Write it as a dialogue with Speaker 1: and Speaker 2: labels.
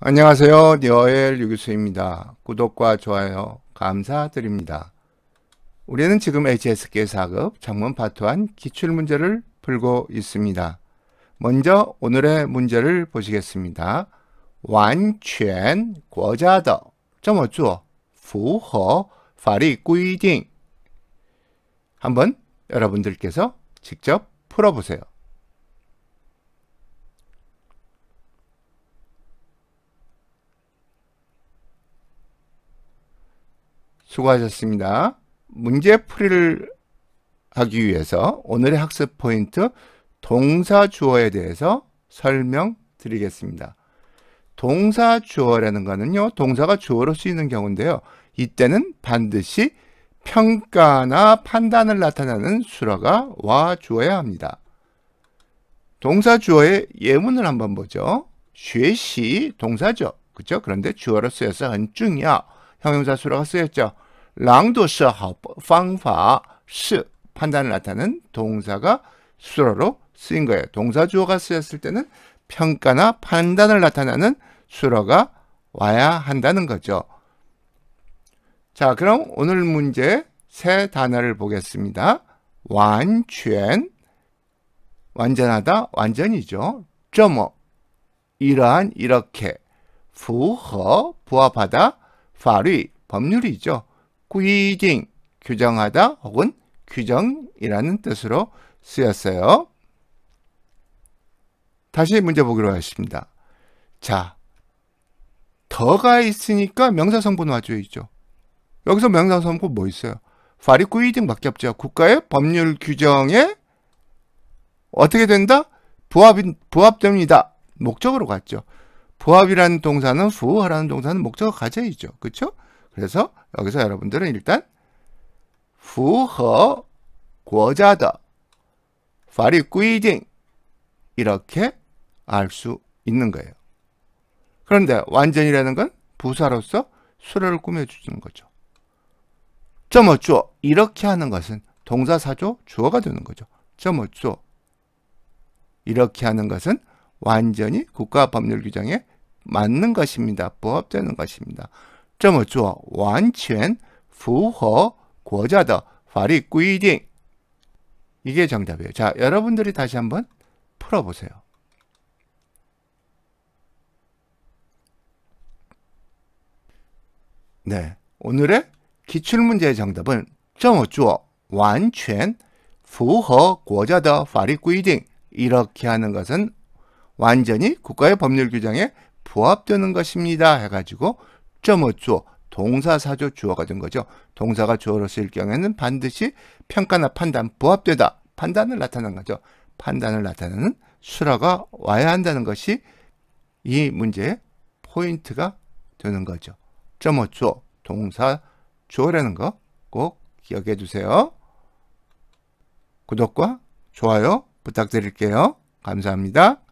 Speaker 1: 안녕하세요. 니어엘 유기수입니다. 구독과 좋아요 감사드립니다. 우리는 지금 HSK 4급 장문 파트 1 기출문제를 풀고 있습니다. 먼저 오늘의 문제를 보시겠습니다. 완전 과자더 점어주어 부符 파리 꾸이딩 한번 여러분들께서 직접 풀어보세요. 수고하셨습니다. 문제풀이를 하기 위해서 오늘의 학습 포인트 동사 주어에 대해서 설명드리겠습니다. 동사 주어라는 것은요 동사가 주어로 쓰이는 경우인데요. 이때는 반드시 평가나 판단을 나타내는 수라가 와 주어야 합니다. 동사 주어의 예문을 한번 보죠. 学시 동사죠. 그렇죠? 그런데 주어로 쓰여서 한중이야. 형용사 수로가 쓰였죠. 랑도셔好方法是 판단을 나타낸 동사가 수로로 쓰인 거예요. 동사 주어가 쓰였을 때는 평가나 판단을 나타내는 수로가 와야 한다는 거죠. 자, 그럼 오늘 문제 세 단어를 보겠습니다. 완전, 완전하다, 완전이죠. 这么, 이러한, 이렇게, 부허, 부합하다, 파리 법률이죠. 구이징, 규정하다 혹은 규정이라는 뜻으로 쓰였어요. 다시 문제 보기로 하겠습니다. 자, 더가 있으니까 명사성분 와줘야죠. 여기서 명사성분 뭐 있어요? 파리구이징밖에 없죠. 국가의 법률 규정에 어떻게 된다? 부합, 부합됩니다. 목적으로 갔죠. 부합이라는 동사는 후하라는 동사는 목적 가져이죠 그렇죠? 그래서 여기서 여러분들은 일단 후허 고자다 파리 꾸이징 이렇게 알 수 있는 거예요. 그런데 완전이라는 건 부사로서 수를 꾸며주는 거죠. 점어쪼 이렇게 하는 것은 동사사조 주어가 되는 거죠. 점어쪼 이렇게 하는 것은 완전히 국가법률 규정에 맞는 것입니다. 부합되는 것입니다. 这么做 완전 符合国家的 발이 规定 이게 정답이에요. 자, 여러분들이 다시 한번 풀어보세요. 네, 오늘의 기출문제의 정답은 这么做完全符合国家的法律规定 이렇게 하는 것은 완전히 국가의 법률 규정에 부합되는 것입니다. 해가지고 점어주어 동사 사조 주어가 된 거죠. 동사가 주어로 쓰일 경우에는 반드시 평가나 판단 부합되다 판단을 나타낸 거죠. 판단을 나타내는 수라가 와야 한다는 것이 이 문제의 포인트가 되는 거죠. 점어주어 동사 주어라는 거 꼭 기억해 주세요 구독과 좋아요 부탁드릴게요. 감사합니다.